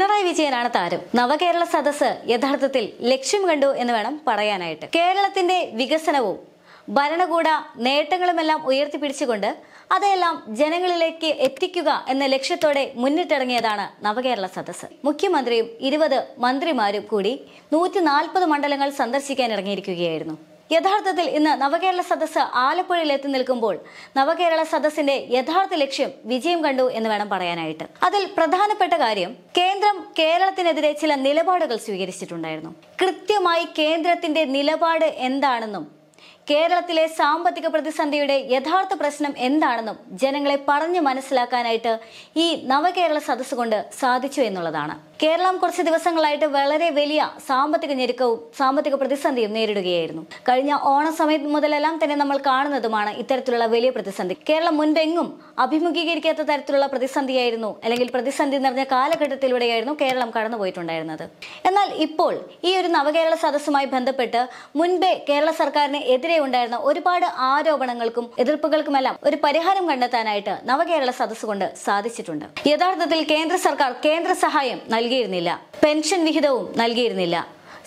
പിണറായി വിജയനാണ് താരം നവകേരള സദസ് യഥാർത്ഥത്തിൽ ലക്ഷ്യം കണ്ടു എന്ന് വേണം പറയാനായിട്ട് കേരളത്തിന്റെ വികസനവും ഭരണകൂട നേട്ടങ്ങളുമെല്ലാം ഉയർത്തിപ്പിടിച്ചുകൊണ്ട് അതെല്ലാം ജനങ്ങളിലേക്ക് എത്തിക്കുക എന്ന ലക്ഷ്യത്തോടെ മുന്നിട്ടിറങ്ങിയതാണ് നവകേരള സദസ്സ് മുഖ്യമന്ത്രിയും ഇരുപത് മന്ത്രിമാരും കൂടി നൂറ്റി മണ്ഡലങ്ങൾ സന്ദർശിക്കാൻ ഇറങ്ങിയിരിക്കുകയായിരുന്നു യഥാർത്ഥത്തിൽ ഇന്ന് നവകേരള സദസ്സ് ആലപ്പുഴയിൽ എത്തി നിൽക്കുമ്പോൾ നവകേരള സദസ്സിന്റെ യഥാർത്ഥ ലക്ഷ്യം വിജയം കണ്ടു എന്ന് വേണം പറയാനായിട്ട് അതിൽ പ്രധാനപ്പെട്ട കാര്യം കേന്ദ്രം കേരളത്തിനെതിരെ ചില നിലപാടുകൾ സ്വീകരിച്ചിട്ടുണ്ടായിരുന്നു കൃത്യമായി കേന്ദ്രത്തിന്റെ നിലപാട് എന്താണെന്നും കേരളത്തിലെ സാമ്പത്തിക പ്രതിസന്ധിയുടെ യഥാർത്ഥ പ്രശ്നം എന്താണെന്നും ജനങ്ങളെ പറഞ്ഞു മനസ്സിലാക്കാനായിട്ട് ഈ നവകേരള സദസ്സ് കൊണ്ട് സാധിച്ചു എന്നുള്ളതാണ് കേരളം കുറച്ച് ദിവസങ്ങളായിട്ട് വളരെ വലിയ സാമ്പത്തിക ഞെരുക്കവും സാമ്പത്തിക പ്രതിസന്ധിയും നേരിടുകയായിരുന്നു കഴിഞ്ഞ ഓണ സമയം മുതലെല്ലാം തന്നെ നമ്മൾ കാണുന്നതുമാണ് ഇത്തരത്തിലുള്ള വലിയ പ്രതിസന്ധി കേരളം മുൻപെങ്ങും അഭിമുഖീകരിക്കാത്ത തരത്തിലുള്ള പ്രതിസന്ധിയായിരുന്നു അല്ലെങ്കിൽ പ്രതിസന്ധി നിറഞ്ഞ കാലഘട്ടത്തിലൂടെയായിരുന്നു കേരളം കടന്നുപോയിട്ടുണ്ടായിരുന്നത് എന്നാൽ ഇപ്പോൾ ഈ ഒരു നവകേരള സദസ്സുമായി ബന്ധപ്പെട്ട് മുൻപേ കേരള സർക്കാരിന് എതിരെ ഉണ്ടായിരുന്ന ഒരുപാട് ആരോപണങ്ങൾക്കും എതിർപ്പുകൾക്കുമെല്ലാം ഒരു പരിഹാരം കണ്ടെത്താനായിട്ട് നവകേരള സദസ്സ് കൊണ്ട് സാധിച്ചിട്ടുണ്ട് യഥാർത്ഥത്തിൽ കേന്ദ്ര സർക്കാർ കേന്ദ്ര സഹായം നൽകി നൽകിയിരുന്നില്ല പെൻഷൻ വിഹിതവും നൽകിയിരുന്നില്ല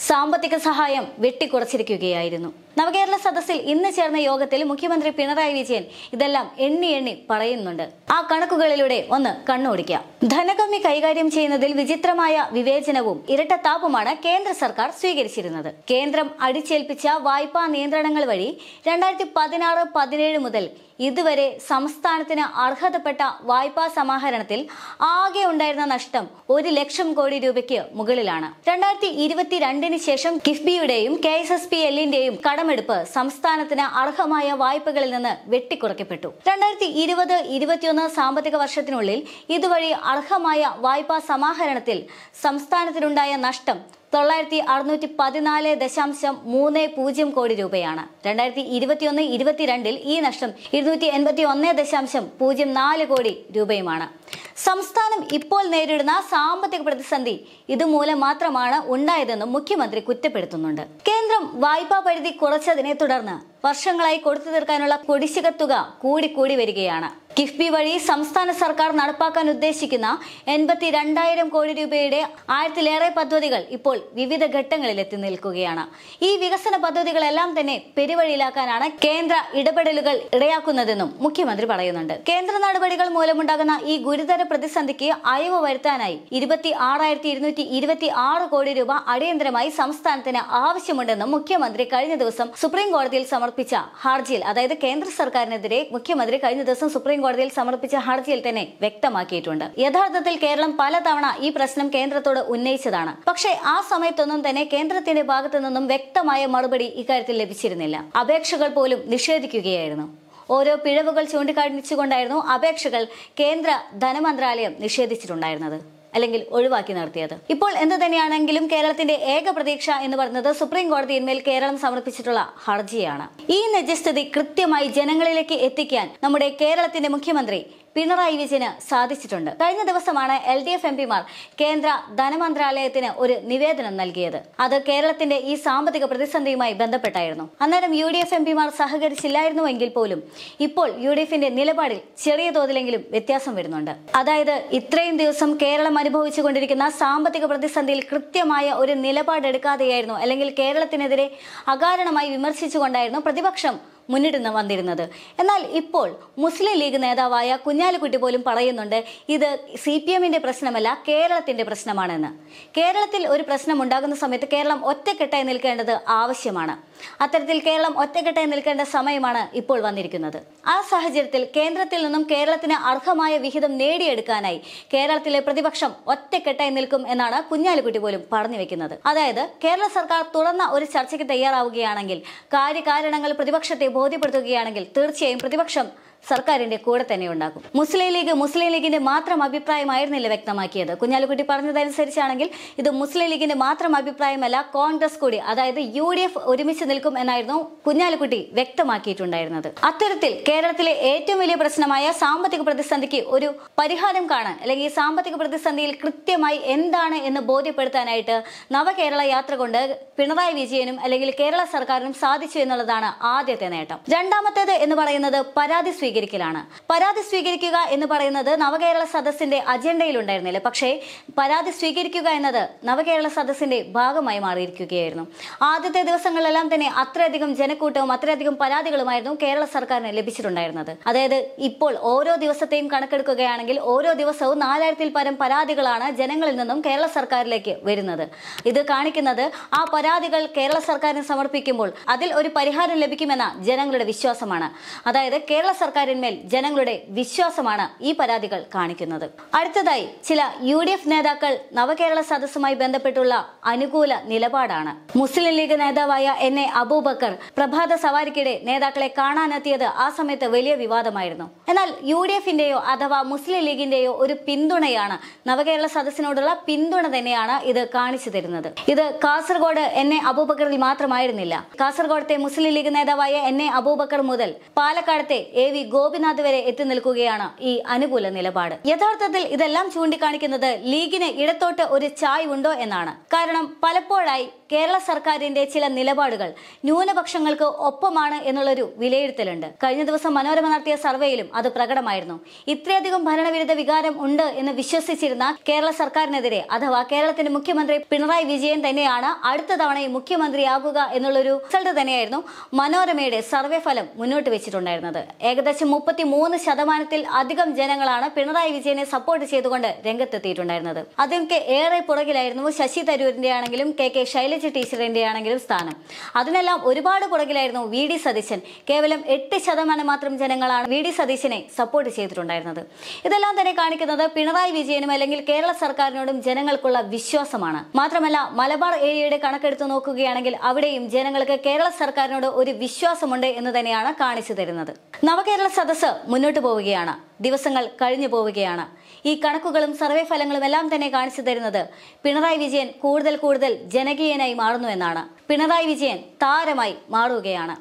സാമ്പത്തിക സഹായം വെട്ടിക്കുറച്ചിരിക്കുകയായിരുന്നു നവകേരള സദസ്സിൽ ഇന്ന് ചേർന്ന യോഗത്തിൽ മുഖ്യമന്ത്രി പിണറായി വിജയൻ ഇതെല്ലാം എണ്ണി എണ്ണി പറയുന്നുണ്ട് ആ കണക്കുകളിലൂടെ ഒന്ന് കണ്ണോടിക്കുക ധനകമ്മി കൈകാര്യം ചെയ്യുന്നതിൽ വിചിത്രമായ വിവേചനവും ഇരട്ടത്താപ്പുമാണ് കേന്ദ്ര സർക്കാർ സ്വീകരിച്ചിരുന്നത് കേന്ദ്രം അടിച്ചേൽപ്പിച്ച വായ്പാ നിയന്ത്രണങ്ങൾ വഴി രണ്ടായിരത്തി പതിനാറ് പതിനേഴ് മുതൽ ഇതുവരെ സംസ്ഥാനത്തിന് അർഹതപ്പെട്ട വായ്പാ സമാഹരണത്തിൽ ആകെ ഉണ്ടായിരുന്ന നഷ്ടം ഒരു ലക്ഷം കോടി രൂപയ്ക്ക് മുകളിലാണ് രണ്ടായിരത്തി ഇരുപത്തിരണ്ടിന് ശേഷം കിഫ്ബിയുടെയും കെ എസ് എസ് പി എല്ലിന്റെയും കട കടമെടുപ്പ് സംസ്ഥാനത്തിന് അർഹമായ വായ്പകളിൽ നിന്ന് വെട്ടിക്കുറയ്ക്കപ്പെട്ടു രണ്ടായിരത്തി ഇരുപത് ഇരുപത്തിയൊന്ന് സാമ്പത്തിക വർഷത്തിനുള്ളിൽ ഇതുവഴി അർഹമായ വായ്പാ സമാഹരണത്തിൽ സംസ്ഥാനത്തിനുണ്ടായ നഷ്ടം തൊള്ളായിരത്തി അറുന്നൂറ്റി പതിനാല് ദശാംശം മൂന്ന് പൂജ്യം കോടി രൂപയാണ് രണ്ടായിരത്തി ഇരുപത്തിയൊന്ന് ഇരുപത്തിരണ്ടിൽ ഈ നഷ്ടം ഇരുന്നൂറ്റി എൺപത്തി ഒന്ന് ദശാംശം പൂജ്യം നാല് കോടി രൂപയുമാണ് സംസ്ഥാനം ഇപ്പോൾ നേരിടുന്ന സാമ്പത്തിക പ്രതിസന്ധി ഇതുമൂലം മാത്രമാണ് ഉണ്ടായതെന്നും മുഖ്യമന്ത്രി കുറ്റപ്പെടുത്തുന്നുണ്ട് കേന്ദ്രം വായ്പാ പരിധി കുറച്ചതിനെ തുടർന്ന് വർഷങ്ങളായി കൊടുത്തു തീർക്കാനുള്ള കുടിശ്ശിക തുക കൂടിക്കൂടി വരികയാണ് കിഫ്ബി വഴി സംസ്ഥാന സർക്കാർ നടപ്പാക്കാൻ ഉദ്ദേശിക്കുന്ന എൺപത്തി രണ്ടായിരം കോടി രൂപയുടെ ആയിരത്തിലേറെ പദ്ധതികൾ ഇപ്പോൾ വിവിധ ഘട്ടങ്ങളിൽ എത്തി നിൽക്കുകയാണ് ഈ വികസന പദ്ധതികളെല്ലാം തന്നെ പെരുവഴിയിലാക്കാനാണ് കേന്ദ്ര ഇടപെടലുകൾ ഇടയാക്കുന്നതെന്നും മുഖ്യമന്ത്രി പറയുന്നുണ്ട് കേന്ദ്ര നടപടികൾ മൂലമുണ്ടാകുന്ന ഈ ഗുരു ഗുരുതര പ്രതിസന്ധിക്ക് അയവ് വരുത്താനായി ഇരുപത്തി ആറായിരത്തി ഇരുന്നൂറ്റി ഇരുപത്തി ആറ് കോടി രൂപ അടിയന്തരമായി സംസ്ഥാനത്തിന് ആവശ്യമുണ്ടെന്നും മുഖ്യമന്ത്രി കഴിഞ്ഞ ദിവസം സുപ്രീം കോടതിയിൽ സമർപ്പിച്ച ഹർജിയിൽ അതായത് കേന്ദ്ര സർക്കാരിനെതിരെ മുഖ്യമന്ത്രി കഴിഞ്ഞ ദിവസം സുപ്രീം കോടതിയിൽ സമർപ്പിച്ച ഹർജിയിൽ തന്നെ വ്യക്തമാക്കിയിട്ടുണ്ട് യഥാർത്ഥത്തിൽ കേരളം പലതവണ ഈ പ്രശ്നം കേന്ദ്രത്തോട് ഉന്നയിച്ചതാണ് പക്ഷേ ആ സമയത്തൊന്നും തന്നെ കേന്ദ്രത്തിന്റെ ഭാഗത്തു നിന്നും വ്യക്തമായ മറുപടി ഇക്കാര്യത്തിൽ ലഭിച്ചിരുന്നില്ല അപേക്ഷകൾ പോലും നിഷേധിക്കുകയായിരുന്നു ഓരോ പിഴവുകൾ ചൂണ്ടിക്കാണിച്ചുകൊണ്ടായിരുന്നു അപേക്ഷകൾ കേന്ദ്ര ധനമന്ത്രാലയം നിഷേധിച്ചിട്ടുണ്ടായിരുന്നത് അല്ലെങ്കിൽ ഒഴിവാക്കി നടത്തിയത് ഇപ്പോൾ എന്ത് തന്നെയാണെങ്കിലും കേരളത്തിന്റെ ഏക പ്രതീക്ഷ എന്ന് പറയുന്നത് സുപ്രീം കോടതിയിന്മേൽ കേരളം സമർപ്പിച്ചിട്ടുള്ള ഹർജിയാണ് ഈ നിജസ്ഥിതി കൃത്യമായി ജനങ്ങളിലേക്ക് എത്തിക്കാൻ നമ്മുടെ കേരളത്തിന്റെ മുഖ്യമന്ത്രി പിണറായി വിജയന് സാധിച്ചിട്ടുണ്ട് കഴിഞ്ഞ ദിവസമാണ് എൽ ഡി എഫ് എം പിമാർ കേന്ദ്ര ധനമന്ത്രാലയത്തിന് ഒരു നിവേദനം നൽകിയത് അത് കേരളത്തിന്റെ ഈ സാമ്പത്തിക പ്രതിസന്ധിയുമായി ബന്ധപ്പെട്ടായിരുന്നു അന്നേരം യു ഡി എഫ് എം പിമാർ സഹകരിച്ചില്ലായിരുന്നുവെങ്കിൽ പോലും ഇപ്പോൾ യു ഡി എഫിന്റെ നിലപാടിൽ ചെറിയ തോതിലെങ്കിലും വ്യത്യാസം വരുന്നുണ്ട് അതായത് ഇത്രയും ദിവസം കേരളം അനുഭവിച്ചുകൊണ്ടിരിക്കുന്ന സാമ്പത്തിക പ്രതിസന്ധിയിൽ കൃത്യമായ ഒരു നിലപാടെടുക്കാതെയായിരുന്നു അല്ലെങ്കിൽ കേരളത്തിനെതിരെ അകാരണമായി വിമർശിച്ചുകൊണ്ടായിരുന്നു പ്രതിപക്ഷം മുന്നിടുന്ന വന്നിരുന്നത് എന്നാൽ ഇപ്പോൾ മുസ്ലിം ലീഗ് നേതാവായ കുഞ്ഞാലിക്കുട്ടി പോലും പറയുന്നുണ്ട് ഇത് സി പി എമ്മിന്റെ പ്രശ്നമല്ല കേരളത്തിന്റെ പ്രശ്നമാണെന്ന് കേരളത്തിൽ ഒരു പ്രശ്നം ഉണ്ടാകുന്ന സമയത്ത് കേരളം ഒറ്റക്കെട്ടായി നിൽക്കേണ്ടത് ആവശ്യമാണ് അത്തരത്തിൽ കേരളം ഒറ്റക്കെട്ടായി നിൽക്കേണ്ട സമയമാണ് ഇപ്പോൾ വന്നിരിക്കുന്നത് ആ സാഹചര്യത്തിൽ കേന്ദ്രത്തിൽ നിന്നും കേരളത്തിന് അർഹമായ വിഹിതം നേടിയെടുക്കാനായി കേരളത്തിലെ പ്രതിപക്ഷം ഒറ്റക്കെട്ടായി നിൽക്കും എന്നാണ് കുഞ്ഞാലിക്കുട്ടി പോലും പറഞ്ഞു വെക്കുന്നത് അതായത് കേരള സർക്കാർ തുറന്ന ഒരു ചർച്ചയ്ക്ക് തയ്യാറാവുകയാണെങ്കിൽ കാര്യകാരണങ്ങൾ പ്രതിപക്ഷത്തെ ബോധ്യപ്പെടുത്തുകയാണെങ്കിൽ തീർച്ചയായും പ്രതിപക്ഷം സർക്കാരിന്റെ കൂടെ തന്നെ ഉണ്ടാകും മുസ്ലിം ലീഗ് മുസ്ലിം ലീഗിന്റെ മാത്രം അഭിപ്രായമായിരുന്നില്ല വ്യക്തമാക്കിയത് കുഞ്ഞാലിക്കുട്ടി പറഞ്ഞതനുസരിച്ചാണെങ്കിൽ ഇത് മുസ്ലിം ലീഗിന്റെ മാത്രം അഭിപ്രായമല്ല കോൺഗ്രസ് കൂടി അതായത് യു ഒരുമിച്ച് നിൽക്കും എന്നായിരുന്നു കുഞ്ഞാലിക്കുട്ടി വ്യക്തമാക്കിയിട്ടുണ്ടായിരുന്നത് അത്തരത്തിൽ കേരളത്തിലെ ഏറ്റവും വലിയ പ്രശ്നമായ സാമ്പത്തിക പ്രതിസന്ധിക്ക് ഒരു പരിഹാരം കാണാൻ അല്ലെങ്കിൽ സാമ്പത്തിക പ്രതിസന്ധിയിൽ കൃത്യമായി എന്താണ് എന്ന് ബോധ്യപ്പെടുത്താനായിട്ട് നവകേരള യാത്ര കൊണ്ട് പിണറായി വിജയനും അല്ലെങ്കിൽ കേരള സർക്കാരിനും സാധിച്ചു എന്നുള്ളതാണ് ആദ്യത്തെ നേട്ടം രണ്ടാമത്തേത് എന്ന് പറയുന്നത് പരാതി സ്വീകരണം സ്വീകരിക്കലാണ് പരാതി സ്വീകരിക്കുക എന്ന് പറയുന്നത് നവകേരള സദസ്സിന്റെ അജണ്ടയിലുണ്ടായിരുന്നില്ല പക്ഷേ പരാതി സ്വീകരിക്കുക എന്നത് നവകേരള സദസ്സിന്റെ ഭാഗമായി മാറിയിരിക്കുകയായിരുന്നു ആദ്യത്തെ ദിവസങ്ങളിലെല്ലാം തന്നെ അത്രയധികം ജനക്കൂട്ടവും അത്രയധികം പരാതികളുമായിരുന്നു കേരള സർക്കാരിന് ലഭിച്ചിട്ടുണ്ടായിരുന്നത് അതായത് ഇപ്പോൾ ഓരോ ദിവസത്തെയും കണക്കെടുക്കുകയാണെങ്കിൽ ഓരോ ദിവസവും നാലായിരത്തിൽ പരം പരാതികളാണ് ജനങ്ങളിൽ നിന്നും കേരള സർക്കാരിലേക്ക് വരുന്നത് ഇത് കാണിക്കുന്നത് ആ പരാതികൾ കേരള സർക്കാരിന് സമർപ്പിക്കുമ്പോൾ അതിൽ ഒരു പരിഹാരം ലഭിക്കുമെന്ന ജനങ്ങളുടെ വിശ്വാസമാണ് അതായത് കേരള സർക്കാർ സർക്കാരിന്മേൽ ജനങ്ങളുടെ വിശ്വാസമാണ് ഈ പരാതികൾ കാണിക്കുന്നത് അടുത്തതായി ചില യു ഡി എഫ് നേതാക്കൾ നവകേരള സദസ്സുമായി ബന്ധപ്പെട്ടുള്ള അനുകൂല നിലപാടാണ് മുസ്ലിം ലീഗ് നേതാവായ എൻ എ അബൂബക്കർ പ്രഭാത സവാരിക്കിടെ നേതാക്കളെ കാണാനെത്തിയത് ആ സമയത്ത് വലിയ വിവാദമായിരുന്നു എന്നാൽ യു ഡി എഫിന്റെയോ അഥവാ മുസ്ലിം ലീഗിന്റെയോ ഒരു പിന്തുണയാണ് നവകേരള സദസ്സിനോടുള്ള പിന്തുണ തന്നെയാണ് ഇത് കാണിച്ചു തരുന്നത് ഇത് കാസർഗോഡ് എൻ എ അബൂബക്കറിൽ മാത്രമായിരുന്നില്ല കാസർഗോഡത്തെ മുസ്ലിം ലീഗ് നേതാവായ എൻ എ അബൂബക്കർ മുതൽ പാലക്കാടത്തെ എ വി ഗോപിനാഥ് വരെ എത്തി നിൽക്കുകയാണ് ഈ അനുകൂല നിലപാട് യഥാർത്ഥത്തിൽ ഇതെല്ലാം ചൂണ്ടിക്കാണിക്കുന്നത് ലീഗിന് ഇടത്തോട്ട് ഒരു ചായ് ഉണ്ടോ എന്നാണ് കാരണം പലപ്പോഴായി കേരള സർക്കാരിന്റെ ചില നിലപാടുകൾ ന്യൂനപക്ഷങ്ങൾക്ക് ഒപ്പമാണ് എന്നുള്ളൊരു വിലയിരുത്തലുണ്ട് കഴിഞ്ഞ ദിവസം മനോരമ നടത്തിയ സർവേയിലും അത് പ്രകടമായിരുന്നു ഇത്രയധികം ഭരണവിരുദ്ധ വികാരം ഉണ്ട് എന്ന് വിശ്വസിച്ചിരുന്ന കേരള സർക്കാരിനെതിരെ അഥവാ കേരളത്തിന്റെ മുഖ്യമന്ത്രി പിണറായി വിജയൻ തന്നെയാണ് അടുത്ത തവണ മുഖ്യമന്ത്രിയാകുക എന്നുള്ളൊരു റിസൾട്ട് തന്നെയായിരുന്നു മനോരമയുടെ സർവേ ഫലം മുന്നോട്ട് വെച്ചിട്ടുണ്ടായിരുന്നത് ഏകദേശം മുപ്പത്തി മൂന്ന് ശതമാനത്തിൽ അധികം ജനങ്ങളാണ് പിണറായി വിജയനെ സപ്പോർട്ട് ചെയ്തുകൊണ്ട് രംഗത്തെത്തിയിട്ടുണ്ടായിരുന്നത് അതിനൊക്കെ ഏറെ പുറകിലായിരുന്നു ശശി തരൂരിന്റെ ആണെങ്കിലും കെ കെ ശൈലജ സതീഷ് ടീച്ചറിൻ്റെ ആണെങ്കിലും സ്ഥാനം അതിനെല്ലാം ഒരുപാട് പുറകിലായിരുന്നു വി ഡി സതീശൻ കേവലം എട്ട് ശതമാനം മാത്രം ജനങ്ങളാണ് വി ഡി സതീശനെ സപ്പോർട്ട് ചെയ്തിട്ടുണ്ടായിരുന്നത് ഇതെല്ലാം തന്നെ കാണിക്കുന്നത് പിണറായി വിജയനും അല്ലെങ്കിൽ കേരള സർക്കാരിനോടും ജനങ്ങൾക്കുള്ള വിശ്വാസമാണ് മാത്രമല്ല മലബാർ ഏരിയയുടെ കണക്കെടുത്ത് നോക്കുകയാണെങ്കിൽ അവിടെയും ജനങ്ങൾക്ക് കേരള സർക്കാരിനോട് ഒരു വിശ്വാസമുണ്ട് എന്ന് തന്നെയാണ് കാണിച്ചു തരുന്നത് നവകേരള സദസ് മുന്നോട്ട് പോവുകയാണ് ദിവസങ്ങൾ കഴിഞ്ഞു പോവുകയാണ് ഈ കണക്കുകളും സർവേ ഫലങ്ങളും എല്ലാം തന്നെ കാണിച്ചു തരുന്നത് പിണറായി വിജയൻ കൂടുതൽ കൂടുതൽ ജനകീയനായി മാറുന്നു എന്നാണ് പിണറായി വിജയൻ താരമായി മാറുകയാണ്